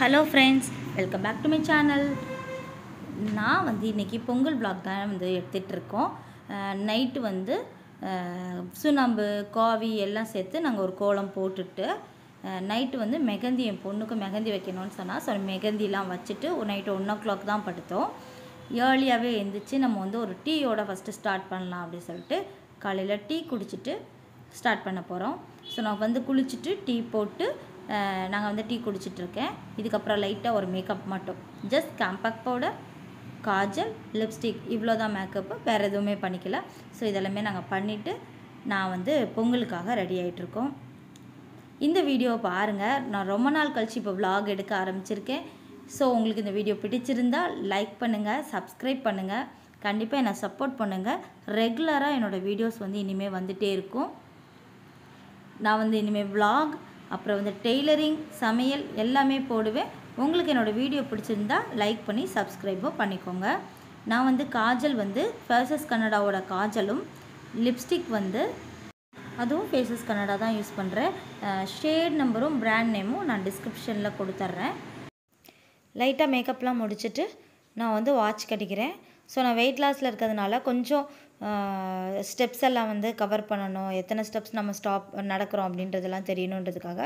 hello friends welcome back to my channel நான் வந்து இன்றைக்கி பொங்கல் பிளாக் தான் வந்து எடுத்துகிட்ருக்கோம் நைட்டு வந்து சுண்ணாம்பு காவி எல்லாம் சேர்த்து நாங்கள் ஒரு கோலம் போட்டுட்டு நைட்டு வந்து மெகந்தி என் பொண்ணுக்கு மெகந்தி வைக்கணும்னு சொன்னால் ஸோ மெகந்திலாம் வச்சுட்டு ஒரு நைட்டு ஒன் ஓ கிளாக் தான் படுத்தோம் ஏர்லியாகவே எழுந்திரிச்சு நம்ம வந்து ஒரு டீயோட ஃபஸ்ட்டு ஸ்டார்ட் பண்ணலாம் அப்படின்னு சொல்லிட்டு காலையில் டீ குடிச்சிட்டு ஸ்டார்ட் பண்ண போகிறோம் ஸோ நான் வந்து குளிச்சுட்டு டீ போட்டு நாங்கள் வந்து டீ குடிச்சிட்ருக்கேன் இதுக்கப்புறம் லைட்டாக ஒரு மேக்கப் மட்டும் just compact powder kajal lipstick இவ்வளோ தான் மேக்கப்பு வேறு எதுவுமே பண்ணிக்கல ஸோ இதெல்லாமே நாங்கள் பண்ணிவிட்டு நான் வந்து பொங்கலுக்காக ரெடி ஆகிட்ருக்கோம் இந்த வீடியோவை பாருங்கள் நான் ரொம்ப நாள் கழித்து இப்போ விலாக் எடுக்க ஆரம்பிச்சிருக்கேன் ஸோ உங்களுக்கு இந்த வீடியோ பிடிச்சிருந்தால் லைக் பண்ணுங்கள் சப்ஸ்கிரைப் பண்ணுங்கள் கண்டிப்பாக என்னை சப்போர்ட் பண்ணுங்கள் ரெகுலராக என்னோடய வீடியோஸ் வந்து இனிமேல் வந்துகிட்டே இருக்கும் நான் வந்து இனிமேல் விலாக் அப்புறம் வந்து டெய்லரிங் சமையல் எல்லாமே போடுவேன் உங்களுக்கு என்னோடய வீடியோ பிடிச்சிருந்தா லைக் பண்ணி சப்ஸ்கிரைபும் பண்ணிக்கோங்க நான் வந்து காஜல் வந்து ஃபேசஸ் கன்னடாவோட காஜலும் லிப்ஸ்டிக் வந்து அதுவும் ஃபேசஸ் கன்னடா தான் யூஸ் பண்ணுறேன் ஷேட் நம்பரும் ப்ராண்ட் நேமும் நான் டிஸ்கிரிப்ஷனில் கொடுத்துட்றேன் லைட்டாக மேக்கப்லாம் முடிச்சுட்டு நான் வந்து வாட்ச் கட்டிக்கிறேன் ஸோ நான் வெயிட் லாஸில் இருக்கிறதுனால கொஞ்சம் ஸ்டெப்ஸ் எல்லாம் வந்து கவர் பண்ணணும் எத்தனை ஸ்டெப்ஸ் நம்ம ஸ்டாப் நடக்கிறோம் அப்படின்றதெல்லாம் தெரியணுன்றதுக்காக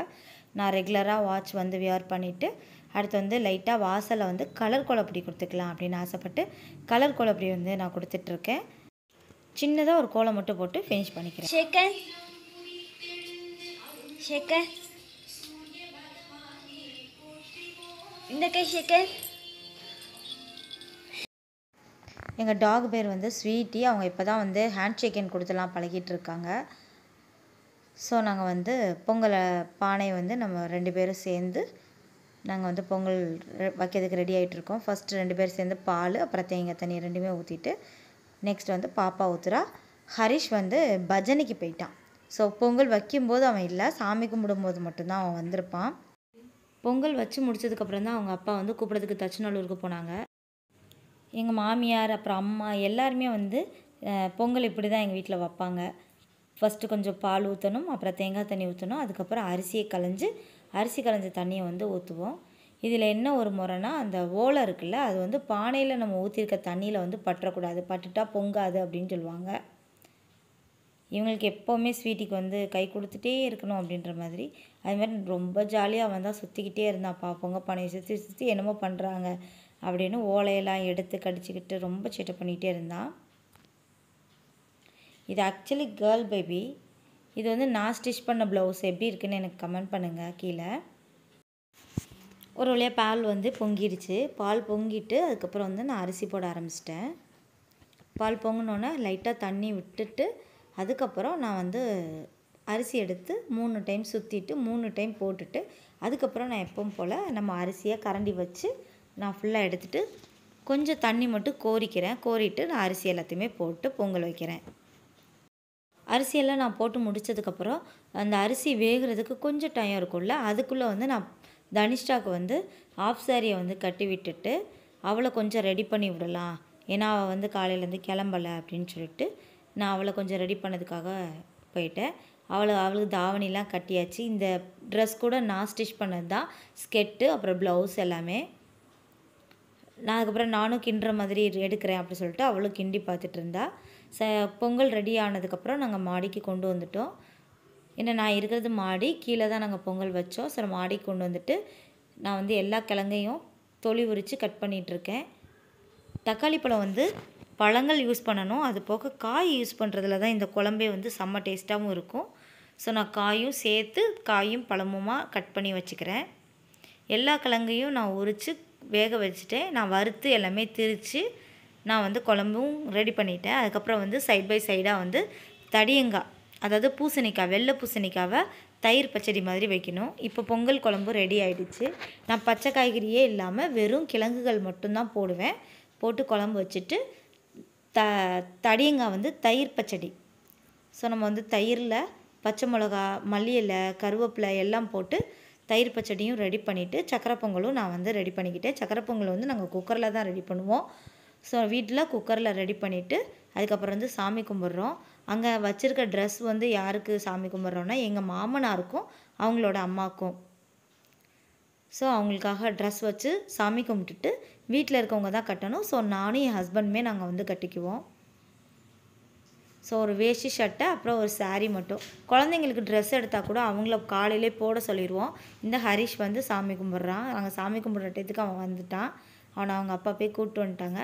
நான் ரெகுலராக வாட்ச் வந்து வியர் பண்ணிவிட்டு அடுத்து வந்து லைட்டாக வாசலை வந்து கலர் கொலப்படி கொடுத்துக்கலாம் அப்படின்னு ஆசைப்பட்டு கலர் கொலப்படி வந்து நான் கொடுத்துட்ருக்கேன் சின்னதாக ஒரு கோலம் மட்டும் போட்டு ஃபினிஷ் பண்ணிக்கிறேன் ஷேக்கர் இந்த கை ஷேக்கர் எங்கள் டாக் பேர் வந்து ஸ்வீட்டி அவங்க இப்போ தான் வந்து ஹேண்ட் ஷேக்கன் கொடுத்துலாம் பழகிட்டு இருக்காங்க ஸோ நாங்கள் வந்து பொங்கலை பானை வந்து நம்ம ரெண்டு பேரும் சேர்ந்து நாங்கள் வந்து பொங்கல் வைக்கிறதுக்கு ரெடி ஆகிட்ருக்கோம் ஃபஸ்ட்டு ரெண்டு பேர் சேர்ந்து பால் அப்புறம் தேங்காய் தண்ணி ரெண்டுமே ஊற்றிட்டு நெக்ஸ்ட் வந்து பாப்பா ஊற்றுறா ஹரிஷ் வந்து பஜனைக்கு போயிட்டான் ஸோ பொங்கல் வைக்கும்போது அவன் இல்லை சாமி கும்பிடும்போது மட்டும்தான் அவன் வந்திருப்பான் பொங்கல் வச்சு முடிச்சதுக்கப்புறம் தான் அவங்க அப்பா வந்து கூப்பிட்றதுக்கு தச்சுநல்லூருக்கு போனாங்க எங்கள் மாமியார் அப்புறம் அம்மா எல்லாருமே வந்து பொங்கல் இப்படி தான் எங்கள் வீட்டில் வைப்பாங்க ஃபஸ்ட்டு கொஞ்சம் பால் ஊற்றணும் அப்புறம் தேங்காய் தண்ணி ஊற்றணும் அதுக்கப்புறம் அரிசியை கலைஞ்சி அரிசி கலைஞ்ச தண்ணியை வந்து ஊற்றுவோம் இதில் என்ன ஒரு முறைனா அந்த ஓலை இருக்குல்ல அது வந்து பானையில் நம்ம ஊற்றிருக்க தண்ணியில் வந்து பட்டுறக்கூடாது பட்டுட்டால் பொங்காது அப்படின்னு சொல்லுவாங்க இவங்களுக்கு எப்போவுமே ஸ்வீட்டிக்கு வந்து கை கொடுத்துட்டே இருக்கணும் அப்படின்ற மாதிரி அது மாதிரி ரொம்ப ஜாலியாக அவன் தான் சுற்றிக்கிட்டே இருந்தான் பாப்போங்க பனையை சுற்றி சுற்றி என்னமோ பண்ணுறாங்க அப்படின்னு ஓலையெல்லாம் எடுத்து கடிச்சிக்கிட்டு ரொம்ப சேட்டை பண்ணிகிட்டே இருந்தான் இது ஆக்சுவலி கேர்ள் பேபி இது வந்து நான் ஸ்டிச் பண்ண ப்ளவுஸ் எப்படி இருக்குன்னு எனக்கு கமெண்ட் பண்ணுங்கள் கீழே ஒரு வழியாக பால் வந்து பொங்கிடுச்சு பால் பொங்கிட்டு அதுக்கப்புறம் வந்து நான் அரிசி போட ஆரம்பிச்சிட்டேன் பால் பொங்கினோன்னே லைட்டாக தண்ணி விட்டுட்டு அதுக்கப்புறம் நான் வந்து அரிசி எடுத்து மூணு டைம் சுற்றிட்டு மூணு டைம் போட்டுட்டு அதுக்கப்புறம் நான் எப்பவும் போல் நம்ம அரிசியை கரண்டி வச்சு நான் ஃபுல்லாக எடுத்துகிட்டு கொஞ்சம் தண்ணி மட்டும் கோரிக்கிறேன் கோரிட்டு நான் அரிசி எல்லாத்தையுமே போட்டு பொங்கல் வைக்கிறேன் அரிசியெல்லாம் நான் போட்டு முடித்ததுக்கப்புறம் அந்த அரிசி வேகிறதுக்கு கொஞ்சம் டைம் இருக்கும்ல அதுக்குள்ளே வந்து நான் தனிஷ்டாவுக்கு வந்து ஆஃப் சாரியை வந்து கட்டி விட்டுட்டு அவளை கொஞ்சம் ரெடி பண்ணி விடலாம் ஏன்னா அவள் வந்து காலையிலேருந்து கிளம்பலை அப்படின்னு சொல்லிட்டு நான் அவளை கொஞ்சம் ரெடி பண்ணதுக்காக போயிட்டேன் அவளை அவளுக்கு தாவணிலாம் கட்டியாச்சு இந்த ட்ரெஸ் கூட நான் ஸ்டிச் பண்ணது தான் ஸ்கெட்டு அப்புறம் ப்ளவுஸ் எல்லாமே நான் அதுக்கப்புறம் நானும் கிண்டுற மாதிரி எடுக்கிறேன் அப்படி சொல்லிட்டு அவளும் கிண்டி பார்த்துட்டு இருந்தா ச பொங்கல் ரெடி ஆனதுக்கப்புறம் நாங்கள் மாடிக்கு கொண்டு வந்துட்டோம் ஏன்னா நான் இருக்கிறது மாடி கீழே தான் நாங்கள் பொங்கல் வச்சோம் சரி மாடிக்கு கொண்டு வந்துட்டு நான் வந்து எல்லா கிழங்கையும் தொளி உரித்து கட் பண்ணிகிட்ருக்கேன் தக்காளி பழம் வந்து பழங்கள் யூஸ் பண்ணணும் அது போக காய் யூஸ் பண்ணுறதுல தான் இந்த குழம்பே வந்து செம்ம டேஸ்ட்டாகவும் இருக்கும் ஸோ நான் காயும் சேர்த்து காயும் பழமுமாக கட் பண்ணி வச்சுக்கிறேன் எல்லா கிழங்கையும் நான் உரித்து வேக வச்சுட்டேன் நான் வறுத்து எல்லாமே திரித்து நான் வந்து குழம்பும் ரெடி பண்ணிட்டேன் அதுக்கப்புறம் வந்து சைட் பை சைடாக வந்து தடியங்காய் அதாவது பூசணிக்காய் வெள்ளை பூசணிக்காவை தயிர் பச்சடி மாதிரி வைக்கணும் இப்போ பொங்கல் குழம்பு ரெடி ஆகிடுச்சு நான் பச்சை காய்கறியே இல்லாமல் வெறும் கிழங்குகள் மட்டும்தான் போடுவேன் போட்டு குழம்பு வச்சுட்டு த தடியங்காய் வந்து தயிர் பச்சடி ஸோ நம்ம வந்து தயிரில் பச்சை மிளகா மல்லி கருவேப்பில கருவேப்பிலை எல்லாம் போட்டு தயிர் பச்சடியும் ரெடி பண்ணிவிட்டு சக்கரை பொங்கலும் நான் வந்து ரெடி பண்ணிக்கிட்டேன் சக்கரை பொங்கல் வந்து நாங்கள் குக்கரில் தான் ரெடி பண்ணுவோம் ஸோ வீட்டில் குக்கரில் ரெடி பண்ணிவிட்டு அதுக்கப்புறம் வந்து சாமி கும்பிட்றோம் அங்கே வச்சுருக்க ட்ரெஸ் வந்து யாருக்கு சாமி கும்பிட்றோன்னா எங்கள் மாமனாருக்கும் அவங்களோட அம்மாவுக்கும் ஸோ அவங்களுக்காக ட்ரெஸ் வச்சு சாமி கும்பிட்டுட்டு வீட்டில் இருக்கவங்க தான் கட்டணும் ஸோ நானும் என் ஹஸ்பண்டுமே நாங்கள் வந்து கட்டிக்குவோம் ஸோ ஒரு வேஷ்டி ஷர்ட்டை அப்புறம் ஒரு சாரீ மட்டும் குழந்தைங்களுக்கு ட்ரெஸ் எடுத்தால் கூட அவங்கள காலையிலே போட சொல்லிடுவோம் இந்த ஹரிஷ் வந்து சாமி கும்பிட்றான் நாங்கள் சாமி கும்பிட்ற டயத்துக்கு அவன் வந்துட்டான் அவனை அவங்க அப்பா போய் கூப்பிட்டு வந்துட்டாங்க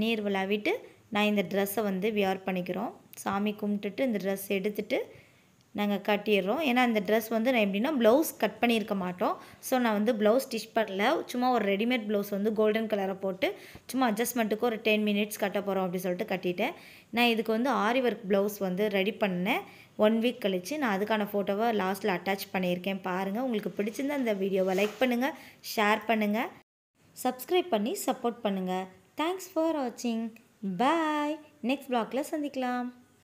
நீர் விளாவிட்டு நான் இந்த ட்ரெஸ்ஸை வந்து வியர் பண்ணிக்கிறோம் சாமி கும்பிட்டுட்டு இந்த ட்ரெஸ் எடுத்துகிட்டு நாங்கள் கட்டிடுறோம் ஏன்னா அந்த ட்ரெஸ் வந்து நான் எப்படின்னா ப்ளவுஸ் கட் பண்ணியிருக்க மாட்டோம் ஸோ நான் வந்து ப்ளவுஸ் ஸ்டிச் பண்ணல சும்மா ஒரு ரெடிமேட் ப்ளவுஸ் வந்து கோல்டன் கலரை போட்டு சும்மா அட்ஜஸ்ட்மெண்ட்டுக்கு ஒரு டென் மினிட்ஸ் கட்ட போகிறோம் அப்படின்னு சொல்லிட்டு கட்டிட்டேன் நான் இதுக்கு வந்து ஆரி ஒர்க் ப்ளவுஸ் வந்து ரெடி பண்ணேன் ஒன் வீக் கழித்து நான் அதுக்கான ஃபோட்டோவை லாஸ்ட்டில் அட்டாச் பண்ணியிருக்கேன் பாருங்கள் உங்களுக்கு பிடிச்சிருந்த அந்த வீடியோவை லைக் பண்ணுங்கள் ஷேர் பண்ணுங்கள் சப்ஸ்கிரைப் பண்ணி சப்போர்ட் பண்ணுங்கள் தேங்க்ஸ் ஃபார் வாட்சிங் பாய் நெக்ஸ்ட் பிளாக்ல சந்திக்கலாம்